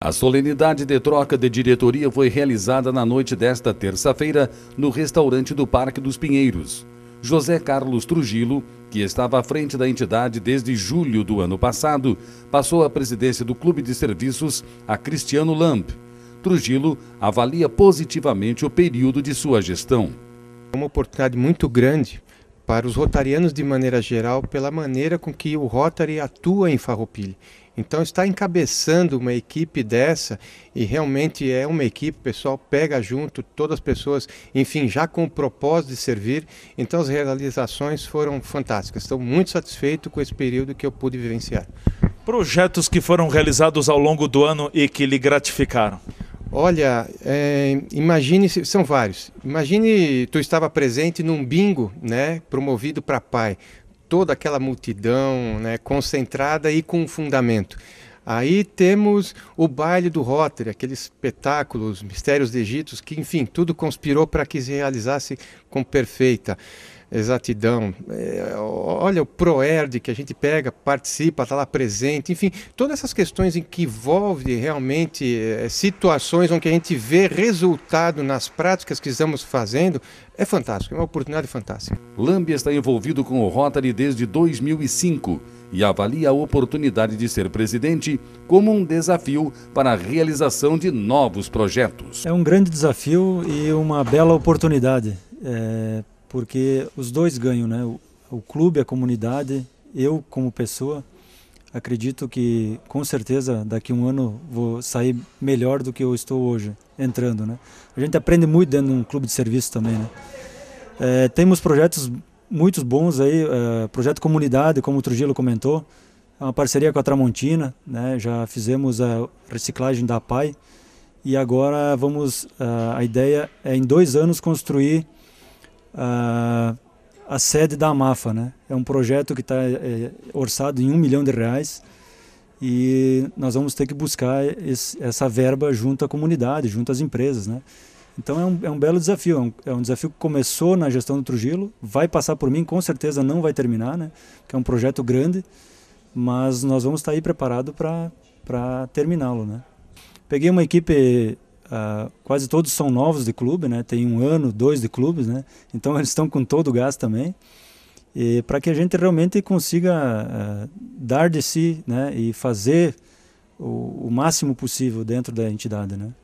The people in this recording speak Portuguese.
A solenidade de troca de diretoria foi realizada na noite desta terça-feira no restaurante do Parque dos Pinheiros. José Carlos Trujillo, que estava à frente da entidade desde julho do ano passado, passou a presidência do Clube de Serviços a Cristiano Lamp. Trujillo avalia positivamente o período de sua gestão. É uma oportunidade muito grande para os rotarianos de maneira geral, pela maneira com que o Rotary atua em Farroupilha. Então está encabeçando uma equipe dessa e realmente é uma equipe, o pessoal pega junto todas as pessoas, enfim, já com o propósito de servir. Então as realizações foram fantásticas. Estou muito satisfeito com esse período que eu pude vivenciar. Projetos que foram realizados ao longo do ano e que lhe gratificaram. Olha, é, imagine, são vários. Imagine tu estava presente num bingo, né, promovido para pai toda aquela multidão né, concentrada e com fundamento. Aí temos o baile do Rotary, aqueles espetáculos, Mistérios de Egito, que, enfim, tudo conspirou para que se realizasse com perfeita exatidão. É, olha o ProERD que a gente pega, participa, está lá presente, enfim, todas essas questões em que envolve realmente é, situações onde a gente vê resultado nas práticas que estamos fazendo, é fantástico, é uma oportunidade fantástica. Lambia está envolvido com o Rotary desde 2005 e avalia a oportunidade de ser presidente como um desafio para a realização de novos projetos. É um grande desafio e uma bela oportunidade, é, porque os dois ganham, né? O, o clube, a comunidade, eu como pessoa. Acredito que com certeza daqui a um ano vou sair melhor do que eu estou hoje entrando, né? A gente aprende muito dentro de um clube de serviço também, né? É, temos projetos muitos bons aí, uh, projeto Comunidade, como o Trujillo comentou, é uma parceria com a Tramontina, né? já fizemos a reciclagem da PAI e agora vamos, uh, a ideia é em dois anos construir uh, a sede da AMAFA, né? é um projeto que está é, orçado em um milhão de reais e nós vamos ter que buscar esse, essa verba junto à comunidade, junto às empresas, né? Então é um, é um belo desafio, é um, é um, desafio que começou na gestão do Trujillo, vai passar por mim, com certeza não vai terminar, né? Que é um projeto grande, mas nós vamos estar aí preparado para terminá-lo, né? Peguei uma equipe, uh, quase todos são novos de clube, né? Tem um ano, dois de clubes, né? Então eles estão com todo o gás também. E para que a gente realmente consiga uh, dar de si, né? E fazer o, o máximo possível dentro da entidade, né?